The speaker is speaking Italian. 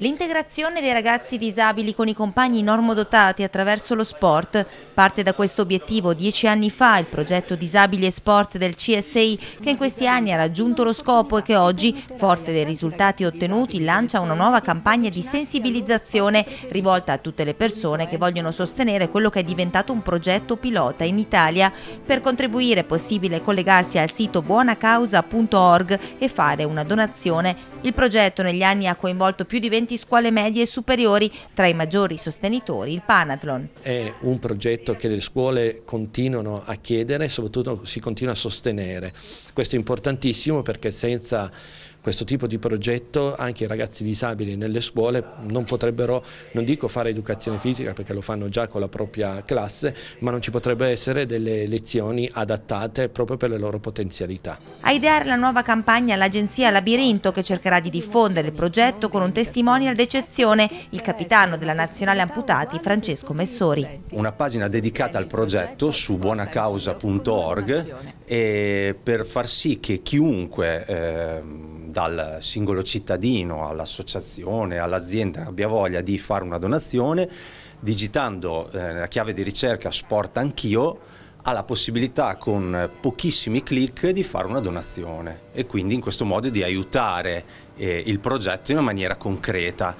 L'integrazione dei ragazzi disabili con i compagni normodotati attraverso lo sport parte da questo obiettivo. Dieci anni fa il progetto Disabili e Sport del CSI che in questi anni ha raggiunto lo scopo e che oggi, forte dei risultati ottenuti, lancia una nuova campagna di sensibilizzazione rivolta a tutte le persone che vogliono sostenere quello che è diventato un progetto pilota in Italia. Per contribuire è possibile collegarsi al sito buonacausa.org e fare una donazione. Il progetto negli anni ha coinvolto più di 20 docenti, scuole medie e superiori, tra i maggiori sostenitori il Panathlon. È un progetto che le scuole continuano a chiedere e soprattutto si continua a sostenere. Questo è importantissimo perché senza questo tipo di progetto anche i ragazzi disabili nelle scuole non potrebbero, non dico fare educazione fisica perché lo fanno già con la propria classe, ma non ci potrebbero essere delle lezioni adattate proprio per le loro potenzialità. A ideare la nuova campagna l'agenzia Labirinto che cercherà di diffondere il progetto con un testimonial d'eccezione, il capitano della Nazionale Amputati Francesco Messori. Una pagina dedicata al progetto su buonacausa.org e per far sì che chiunque... Eh, dal singolo cittadino all'associazione, all'azienda che abbia voglia di fare una donazione, digitando eh, la chiave di ricerca Sport Anch'io ha la possibilità con pochissimi clic di fare una donazione e quindi in questo modo di aiutare eh, il progetto in una maniera concreta.